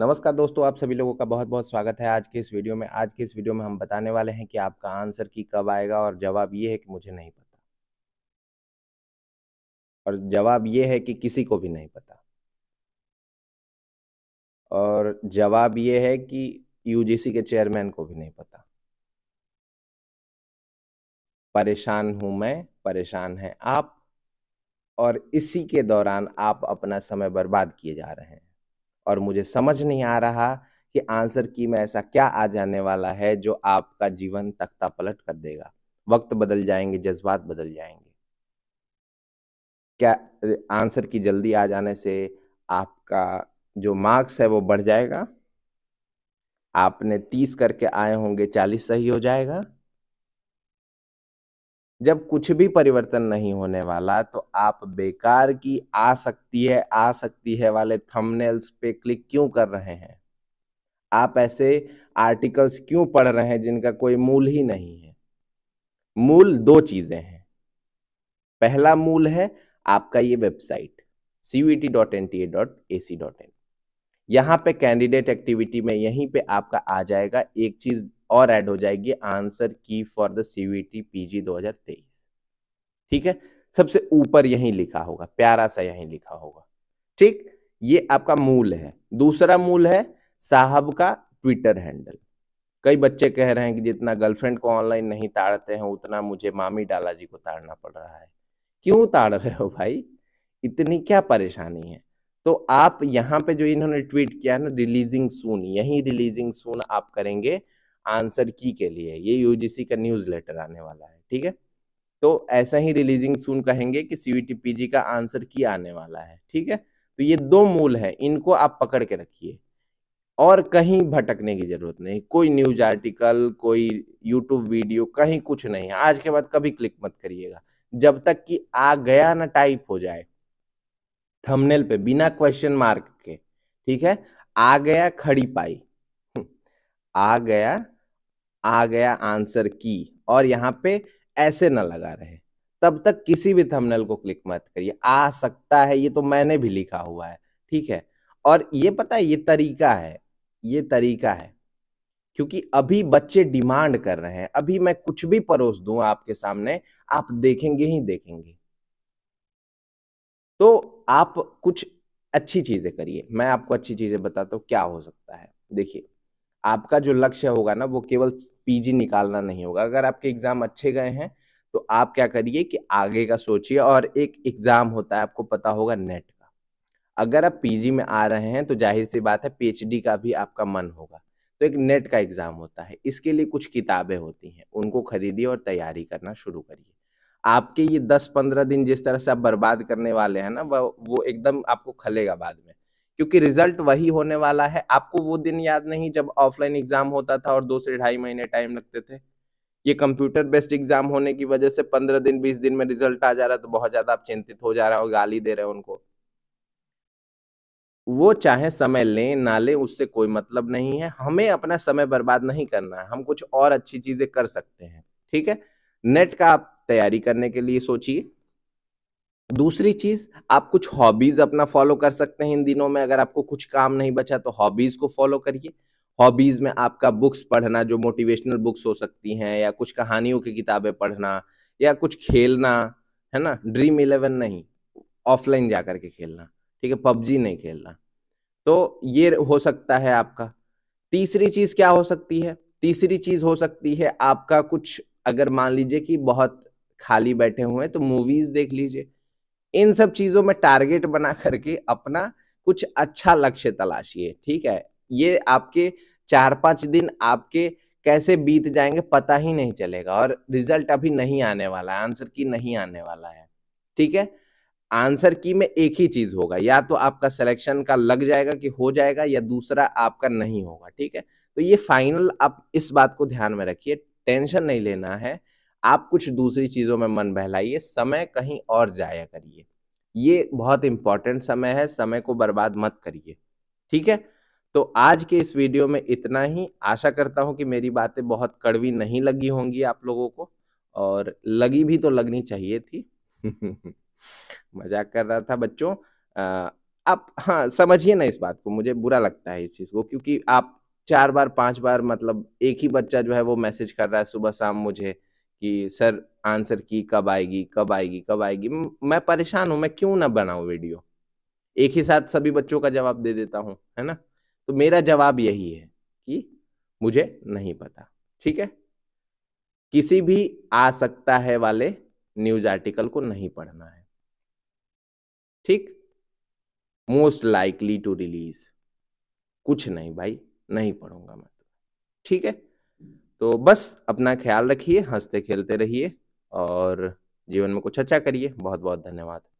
नमस्कार दोस्तों आप सभी लोगों का बहुत बहुत स्वागत है आज के इस वीडियो में आज के इस वीडियो में हम बताने वाले हैं कि आपका आंसर की कब आएगा और जवाब ये है कि मुझे नहीं पता और जवाब ये है कि किसी को भी नहीं पता और जवाब ये है कि यूजीसी के चेयरमैन को भी नहीं पता परेशान हूं मैं परेशान है आप और इसी के दौरान आप अपना समय बर्बाद किए जा रहे हैं और मुझे समझ नहीं आ रहा कि आंसर की में ऐसा क्या आ जाने वाला है जो आपका जीवन तख्ता पलट कर देगा वक्त बदल जाएंगे जज्बात बदल जाएंगे क्या आंसर की जल्दी आ जाने से आपका जो मार्क्स है वो बढ़ जाएगा आपने तीस करके आए होंगे चालीस सही हो जाएगा जब कुछ भी परिवर्तन नहीं होने वाला तो आप बेकार की आ सकती है आ सकती है वाले थंबनेल्स पे क्लिक क्यों कर रहे हैं आप ऐसे आर्टिकल्स क्यों पढ़ रहे हैं जिनका कोई मूल ही नहीं है मूल दो चीज़ें हैं पहला मूल है आपका ये website cvt.nta.ac.in dot N T A dot A C dot in यहाँ पे कैंडिडेट एक्टिविटी में यहीं पे आपका आ जाएगा एक चीज़ और ऐड हो जाएगी आंसर की फॉर द सीवीटी पीजी 2023 ठीक है सबसे ऊपर यही लिखा होगा प्यारा सा यही लिखा होगा ठीक ये आपका मूल है दूसरा मूल है साहब का ट्विटर हैंडल कई बच्चे कह रहे हैं कि जितना गर्लफ्रेंड को ऑनलाइन नहीं ताड़ते हैं उतना मुझे मामी डाला जी को ताड़ना पड़ रहा है क्यों ताड़ रहे हो भाई इतनी क्या परेशानी है तो आप यहाँ पे जो इन्होंने ट्वीट किया है ना रिलीजिंग सून यही रिलीजिंग सून आप करेंगे आंसर की के लिए ये यूजीसी का न्यूज लेटर आने वाला है ठीक है तो ऐसा ही रिलीजिंग सुन कहेंगे कि सीयूटी पीजी का आंसर की आने वाला है ठीक है तो ये दो मूल है इनको आप पकड़ के रखिए और कहीं भटकने की जरूरत नहीं कोई न्यूज आर्टिकल कोई यूट्यूब वीडियो कहीं कुछ नहीं आज के बाद कभी क्लिक मत करिएगा जब तक कि आ गया ना टाइप हो जाए थंबनेल पे बिना क्वेश्चन मार्क के ठीक है आ गया खड़ी पाई हम्म, आ गया आ गया आंसर की और यहाँ पे ऐसे ना लगा रहे तब तक किसी भी थंबनेल को क्लिक मत करिए आ सकता है ये तो मैंने भी लिखा हुआ है ठीक है और ये पता है ये तरीका है ये तरीका है क्योंकि अभी बच्चे डिमांड कर रहे हैं अभी मैं कुछ भी परोस दूं आपके सामने आप देखेंगे ही देखेंगे तो आप कुछ अच्छी चीजें करिए मैं आपको अच्छी चीजें बताता हूँ क्या हो सकता है देखिए आपका जो लक्ष्य होगा ना वो केवल पीजी निकालना नहीं होगा अगर आपके एग्जाम अच्छे गए हैं तो आप क्या करिए कि आगे का सोचिए और एक एग्जाम होता है आपको पता होगा नेट का अगर आप पीजी में आ रहे हैं तो जाहिर सी बात है पीएचडी का भी आपका मन होगा तो एक नेट का एग्जाम होता है इसके लिए कुछ किताबें होती हैं उनको खरीदिए और तैयारी करना शुरू करिए आपके ये दस पंद्रह दिन जिस तरह से आप बर्बाद करने वाले हैं ना वो एकदम आपको खलेगा बाद में क्योंकि रिजल्ट वही होने वाला है आपको वो दिन याद नहीं जब ऑफलाइन एग्जाम होता था और दो से ढाई महीने टाइम लगते थे ये कंप्यूटर बेस्ड एग्जाम होने की वजह से पंद्रह दिन बीस दिन में रिजल्ट आ जा रहा है तो बहुत ज्यादा आप चिंतित हो जा रहे हो गाली दे रहे हो उनको वो चाहे समय लें ना लें उससे कोई मतलब नहीं है हमें अपना समय बर्बाद नहीं करना है हम कुछ और अच्छी चीजें कर सकते हैं ठीक है नेट का आप तैयारी करने के लिए सोचिए दूसरी चीज आप कुछ हॉबीज अपना फॉलो कर सकते हैं इन दिनों में अगर आपको कुछ काम नहीं बचा तो हॉबीज को फॉलो करिए हॉबीज में आपका बुक्स पढ़ना जो मोटिवेशनल बुक्स हो सकती हैं या कुछ कहानियों की किताबें पढ़ना या कुछ खेलना है ना ड्रीम इलेवन नहीं ऑफलाइन जा करके खेलना ठीक है पबजी नहीं खेलना तो ये हो सकता है आपका तीसरी चीज क्या हो सकती है तीसरी चीज हो सकती है आपका कुछ अगर मान लीजिए कि बहुत खाली बैठे हुए हैं तो मूवीज देख लीजिए इन सब चीजों में टारगेट बना करके अपना कुछ अच्छा लक्ष्य तलाशिए ठीक है ये आपके चार पांच दिन आपके कैसे बीत जाएंगे पता ही नहीं चलेगा और रिजल्ट अभी नहीं आने वाला है आंसर की नहीं आने वाला है ठीक है आंसर की में एक ही चीज होगा या तो आपका सिलेक्शन का लग जाएगा कि हो जाएगा या दूसरा आपका नहीं होगा ठीक है तो ये फाइनल आप इस बात को ध्यान में रखिए टेंशन नहीं लेना है आप कुछ दूसरी चीज़ों में मन बहलाइए समय कहीं और जाया करिए ये बहुत इंपॉर्टेंट समय है समय को बर्बाद मत करिए ठीक है तो आज के इस वीडियो में इतना ही आशा करता हूँ कि मेरी बातें बहुत कड़वी नहीं लगी होंगी आप लोगों को और लगी भी तो लगनी चाहिए थी मजाक कर रहा था बच्चों आप हाँ समझिए ना इस बात को मुझे बुरा लगता है इस चीज़ को क्योंकि आप चार बार पांच बार मतलब एक ही बच्चा जो है वो मैसेज कर रहा है सुबह शाम मुझे कि सर आंसर की कब आएगी कब आएगी कब आएगी मैं परेशान हूँ मैं क्यों ना बनाऊँ वीडियो एक ही साथ सभी बच्चों का जवाब दे देता हूँ है ना तो मेरा जवाब यही है कि मुझे नहीं पता ठीक है किसी भी आ सकता है वाले न्यूज आर्टिकल को नहीं पढ़ना है ठीक मोस्ट लाइकली टू रिलीज कुछ नहीं भाई नहीं पढ़ूंगा मैं तो, ठीक है तो बस अपना ख्याल रखिए हंसते खेलते रहिए और जीवन में कुछ अच्छा करिए बहुत बहुत धन्यवाद